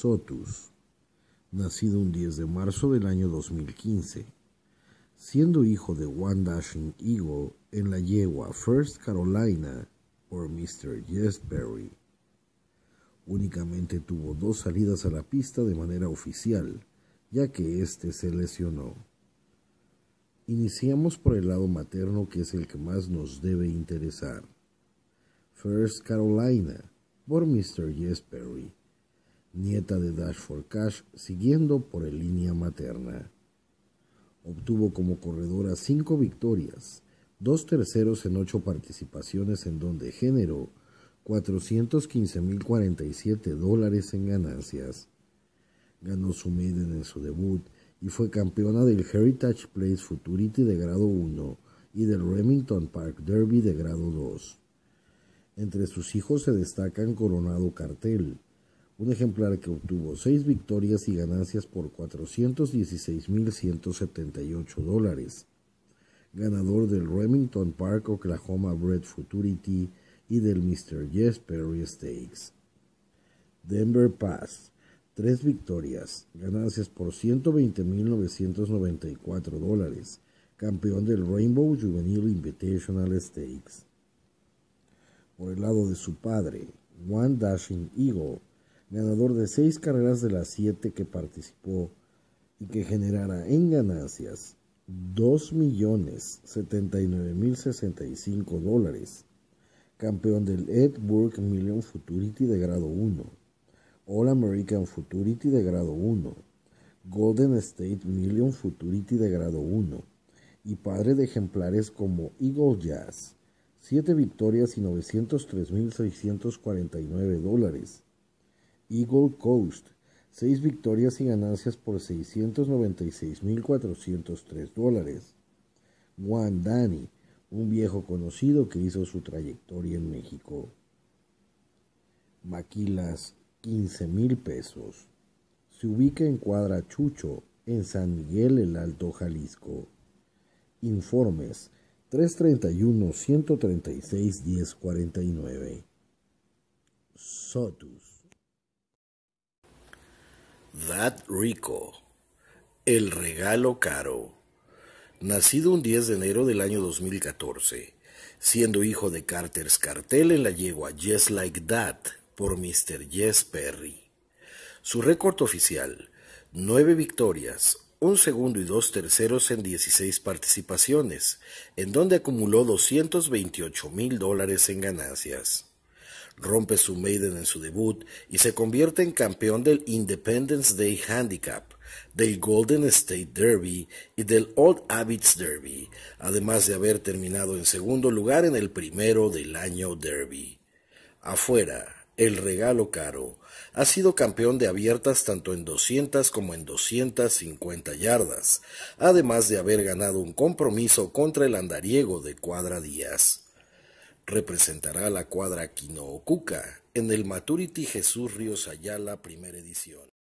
Sotus, nacido un 10 de marzo del año 2015, siendo hijo de One Dashing Eagle en la yegua First Carolina por Mr. Jesperry. Únicamente tuvo dos salidas a la pista de manera oficial, ya que éste se lesionó. Iniciamos por el lado materno que es el que más nos debe interesar. First Carolina, por Mr. Jesperry nieta de Dash for Cash, siguiendo por el línea materna. Obtuvo como corredora cinco victorias, dos terceros en ocho participaciones en donde generó 415.047 dólares en ganancias. Ganó su maiden en su debut y fue campeona del Heritage Place Futurity de grado 1 y del Remington Park Derby de grado 2. Entre sus hijos se destacan Coronado Cartel, un ejemplar que obtuvo seis victorias y ganancias por 416.178 dólares, ganador del Remington Park Oklahoma Bread Futurity y del Mr. Jess Perry Stakes. Denver Pass, tres victorias, ganancias por 120.994 dólares, campeón del Rainbow Juvenile Invitational Stakes. Por el lado de su padre, One Dashing Eagle, ganador de seis carreras de las siete que participó y que generará en ganancias 2.079.065 dólares, campeón del Ed Burke Million Futurity de grado 1, All American Futurity de grado 1, Golden State Million Futurity de grado 1 y padre de ejemplares como Eagle Jazz, 7 victorias y 903.649 dólares Eagle Coast, 6 victorias y ganancias por 696.403 dólares. Juan Dani, un viejo conocido que hizo su trayectoria en México. Maquilas, 15 mil pesos. Se ubica en Cuadra Chucho, en San Miguel, el Alto Jalisco. Informes 331-136-1049. SOTUS. That Rico, el regalo caro. Nacido un 10 de enero del año 2014, siendo hijo de Carter's Cartel en la yegua Yes Like That por Mr. Yes Perry. Su récord oficial, 9 victorias, un segundo y dos terceros en 16 participaciones, en donde acumuló 228 mil dólares en ganancias rompe su maiden en su debut y se convierte en campeón del Independence Day Handicap, del Golden State Derby y del Old Abbots Derby, además de haber terminado en segundo lugar en el primero del año Derby. Afuera, el regalo caro, ha sido campeón de abiertas tanto en 200 como en 250 yardas, además de haber ganado un compromiso contra el andariego de Cuadra Díaz representará a la cuadra Quinoocuca en el Maturity Jesús Ríos Ayala Primera Edición.